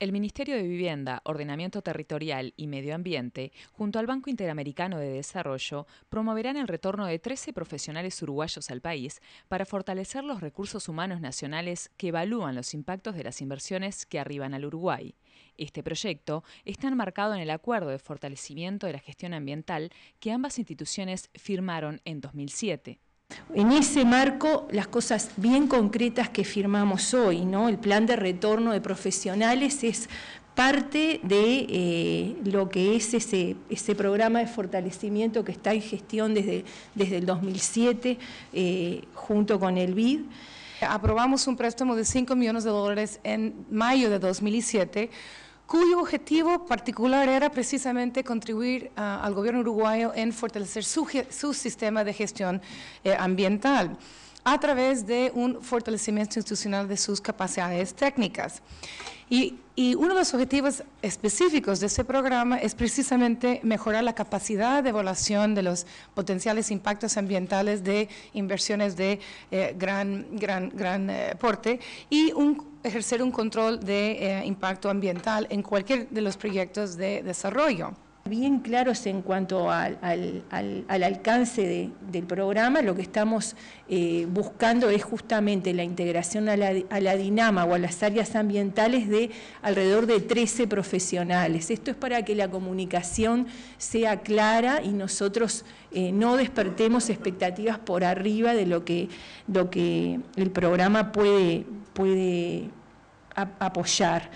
El Ministerio de Vivienda, Ordenamiento Territorial y Medio Ambiente, junto al Banco Interamericano de Desarrollo, promoverán el retorno de 13 profesionales uruguayos al país para fortalecer los recursos humanos nacionales que evalúan los impactos de las inversiones que arriban al Uruguay. Este proyecto está enmarcado en el Acuerdo de Fortalecimiento de la Gestión Ambiental que ambas instituciones firmaron en 2007. En ese marco, las cosas bien concretas que firmamos hoy, ¿no? El plan de retorno de profesionales es parte de eh, lo que es ese, ese, programa de fortalecimiento que está en gestión desde, desde el 2007 eh, junto con el BID. Aprobamos un préstamo de 5 millones de dólares en mayo de 2007 cuyo objetivo particular era precisamente contribuir ah, al gobierno uruguayo en fortalecer su, sistema de gestión eh, ambiental a través de un fortalecimiento institucional de sus capacidades técnicas. Y, uno de los objetivos específicos de ese programa es precisamente mejorar la capacidad de evaluación de los potenciales impactos ambientales de inversiones de eh, gran, gran, gran eh, porte y un, ejercer un control de eh, impacto ambiental en cualquier de los proyectos de desarrollo bien claros en cuanto al, alcance del programa. Lo que estamos eh, buscando es justamente la integración a la, dinama o a las áreas ambientales de alrededor de 13 profesionales. Esto es para que la comunicación sea clara y nosotros eh, no despertemos expectativas por arriba de lo que, el programa puede, apoyar.